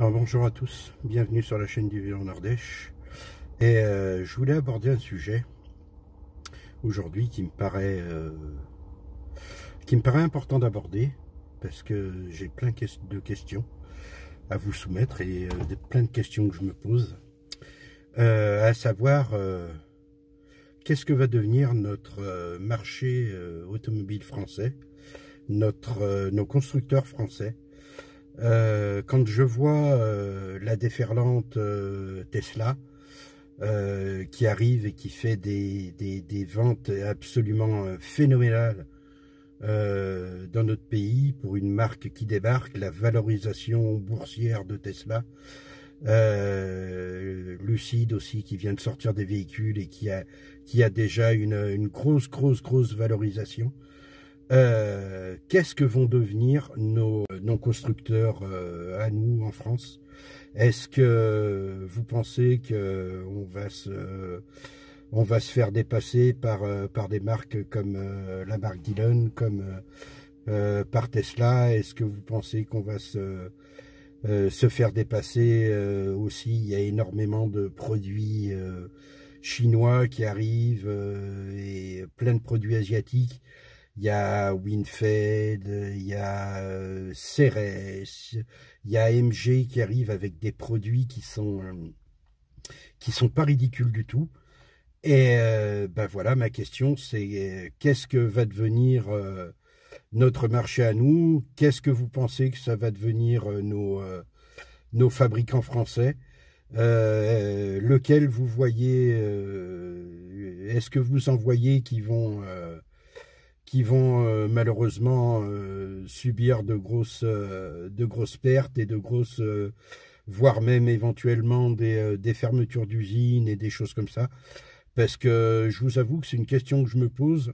Alors bonjour à tous, bienvenue sur la chaîne du Vélo Nordèche. Et euh, je voulais aborder un sujet aujourd'hui qui me paraît euh, qui me paraît important d'aborder parce que j'ai plein de questions à vous soumettre et euh, plein de questions que je me pose. à savoir qu'est-ce que va devenir notre marché automobile français, notre nos constructeurs français euh, quand je vois euh, la déferlante euh, Tesla qui arrive et qui fait des, des, des ventes absolument phénoménales dans notre pays pour une marque qui débarque, la valorisation boursière de Tesla, Lucide aussi qui vient de sortir des véhicules et qui a, qui a déjà une, une grosse, grosse, grosse valorisation. Euh, qu'est-ce que vont devenir nos, euh, nos constructeurs euh, à nous en France Est-ce que vous pensez que va se on va se faire dépasser par par des marques comme la marque Dillon, comme par Tesla Est-ce que vous pensez qu'on va se se faire dépasser aussi Il y a énormément de produits chinois qui arrivent et plein de produits asiatiques il y a WinFed, il y a euh, Ceres, il y a MG qui arrive avec des produits qui sont euh, qui sont pas ridicules du tout. Et euh, ben voilà, ma question c'est qu'est-ce que va devenir notre marché à nous Qu'est-ce que vous pensez que ça va devenir nos nos fabricants français Lequel vous voyez Est-ce que vous en voyez qui vont qui vont euh, malheureusement euh, subir de grosses, euh, de grosses pertes et de grosses, voire même éventuellement des, des fermetures d'usines et des choses comme ça. Parce que je vous avoue que c'est une question que je me pose.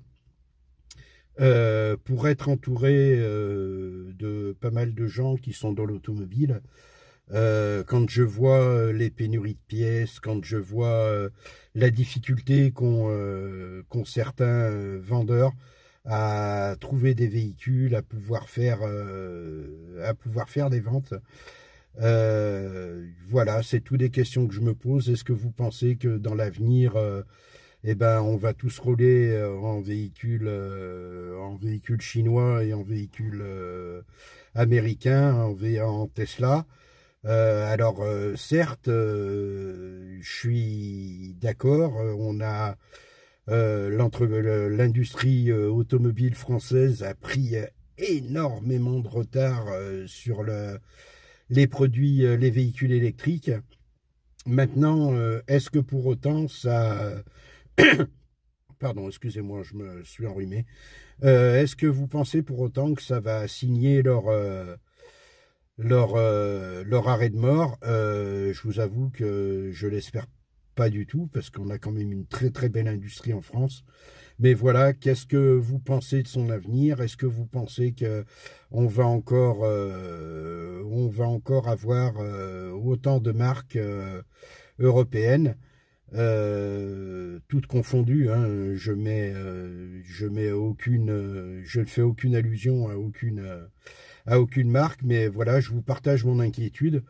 pour être entouré de pas mal de gens qui sont dans l'automobile, quand je vois les pénuries de pièces, quand je vois la difficulté qu'ont certains vendeurs, à trouver des véhicules, à pouvoir faire, euh, à pouvoir faire des ventes. Euh, voilà, c'est toutes des questions que je me pose. Est-ce que vous pensez que dans l'avenir, euh, eh ben, on va tous rouler en véhicule, en véhicule chinois et en véhicule américain, en, Tesla alors certes, je suis d'accord, on a euh, l'industrie euh, automobile française a pris euh, énormément de retard sur les produits, les véhicules électriques. Maintenant, est-ce que pour autant ça... Pardon, excusez-moi, je me suis enrhumé. est-ce que vous pensez pour autant que ça va signer leur, leur arrêt de mort Je vous avoue que je l'espère pas du tout, parce qu'on a quand même une très très belle industrie en France. Mais voilà, qu'est-ce que vous pensez de son avenir Est-ce que vous pensez que on va encore, euh, on va encore avoir euh, autant de marques euh, européennes toutes confondues. Hein. je mets, je mets aucune, je ne fais aucune allusion à aucune, à aucune marque, mais voilà, je vous partage mon inquiétude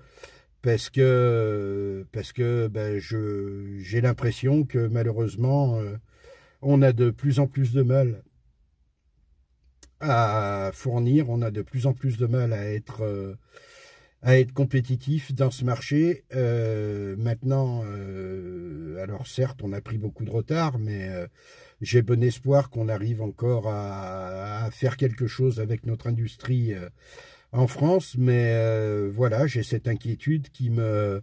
parce que, parce que ben, j'ai l'impression que malheureusement, euh, on a de plus en plus de mal à fournir, on a de plus en plus de mal à être euh, à être compétitif dans ce marché. Euh, maintenant, alors certes, on a pris beaucoup de retard, mais j'ai bon espoir qu'on arrive encore à, faire quelque chose avec notre industrie en France, mais euh, voilà, j'ai cette inquiétude qui me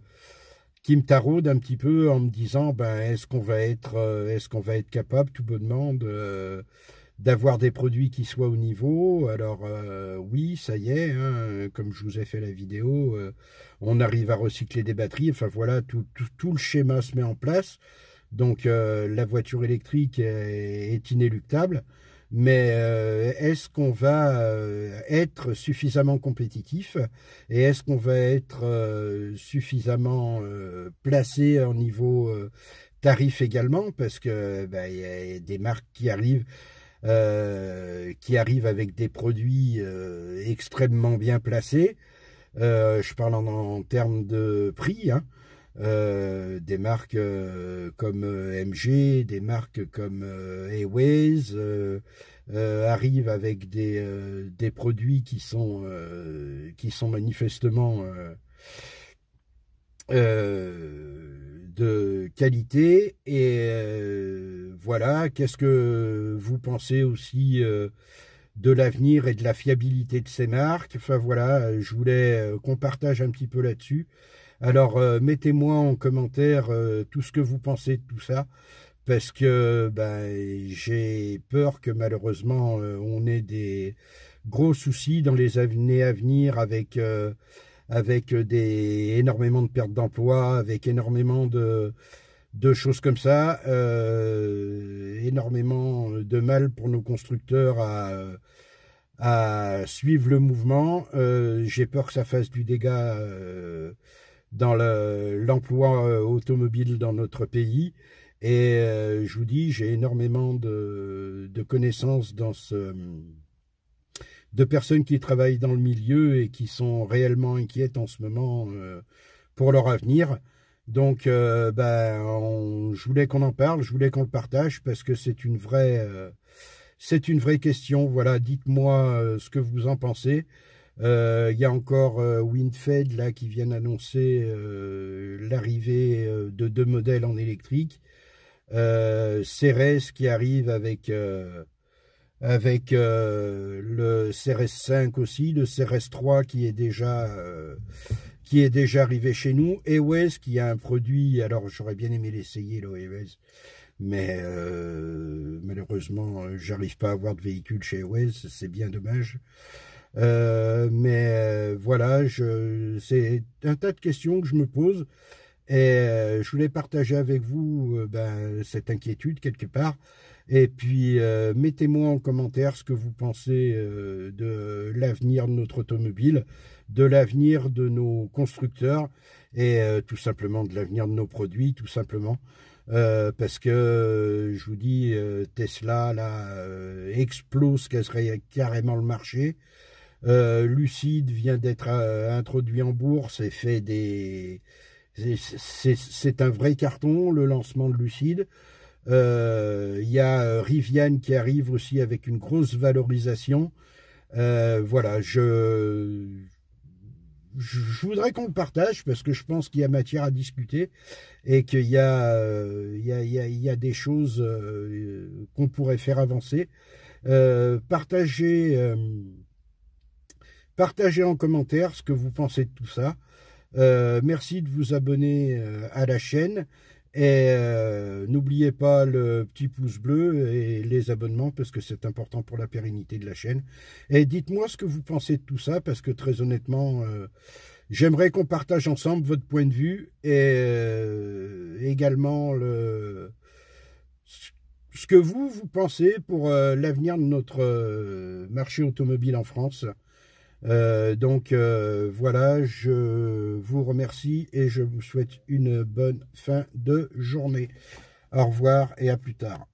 qui me taraude un petit peu en me disant ben est-ce qu'on va être euh, est-ce qu'on va être capable tout bonnement d'avoir des produits qui soient au niveau. Alors euh, oui, ça y est, hein, comme je vous ai fait la vidéo, on arrive à recycler des batteries. Enfin voilà, tout, tout, le schéma se met en place. Donc la voiture électrique est inéluctable mais euh, est-ce qu'on va euh, être suffisamment compétitif et est-ce qu'on va être euh, suffisamment placé au niveau tarif également parce que bah, il y a des marques qui arrivent qui arrivent avec des produits extrêmement bien placés. je parle en, termes de prix. Hein. Euh, euh, euh, des marques comme MG, des marques comme Airways, arrivent avec des, des, produits qui sont, qui sont manifestement de qualité. Et voilà, qu'est-ce que vous pensez aussi de l'avenir et de la fiabilité de ces marques. Enfin voilà, je voulais qu'on partage un petit peu là-dessus. Alors euh, mettez-moi en commentaire euh, tout ce que vous pensez de tout ça, parce que ben, j'ai peur que malheureusement euh, on ait des gros soucis dans les années à venir avec, avec des, énormément de pertes d'emplois, avec énormément de, de choses comme ça, énormément de mal pour nos constructeurs à à suivre le mouvement. J'ai peur que ça fasse du dégât dans l'emploi euh, automobile dans notre pays. Et euh, je vous dis, j'ai énormément de, de, connaissances dans ce de personnes qui travaillent dans le milieu et qui sont réellement inquiètes en ce moment euh, pour leur avenir. Donc, ben, je voulais qu'on en parle, je voulais qu'on le partage parce que c'est une vraie, c'est une vraie question. Voilà, dites-moi ce que vous en pensez. Euh, il y a encore euh, Windfed là, qui vient annoncer euh, l'arrivée de deux modèles en électrique. Ceres qui arrive avec, avec le Ceres 5 aussi, le Ceres 3 qui est déjà qui est déjà arrivé chez nous. EOS qui a un produit, alors j'aurais bien aimé l'essayer, l'EOS, e mais malheureusement, j'arrive pas à avoir de véhicule chez EOS, c'est bien dommage. Euh, mais euh, voilà, c'est un tas de questions que je me pose. Et euh, je voulais partager avec vous ben, cette inquiétude quelque part. Et puis, mettez-moi en commentaire ce que vous pensez de l'avenir de notre automobile, de l'avenir de nos constructeurs et tout simplement de l'avenir de nos produits, tout simplement. parce que, je vous dis, Tesla, là, explose carrément le marché. Euh, Lucide vient d'être euh, introduit en bourse et fait des... C'est un vrai carton, le lancement de Lucide. Euh, il y a Rivian qui arrive aussi avec une grosse valorisation. voilà, je, je, voudrais qu'on le partage parce que je pense qu'il y a matière à discuter et qu'il y, y, a, y, y, a, des choses qu'on pourrait faire avancer. Partager... Partagez en commentaire ce que vous pensez de tout ça. Euh, merci de vous abonner euh, à la chaîne. Et euh, n'oubliez pas le petit pouce bleu et les abonnements parce que c'est important pour la pérennité de la chaîne. Et dites-moi ce que vous pensez de tout ça parce que très honnêtement, j'aimerais qu'on partage ensemble votre point de vue et également ce que vous, vous pensez pour l'avenir de notre marché automobile en France. Euh, donc euh, voilà, je vous remercie et je vous souhaite une bonne fin de journée. Au revoir et à plus tard.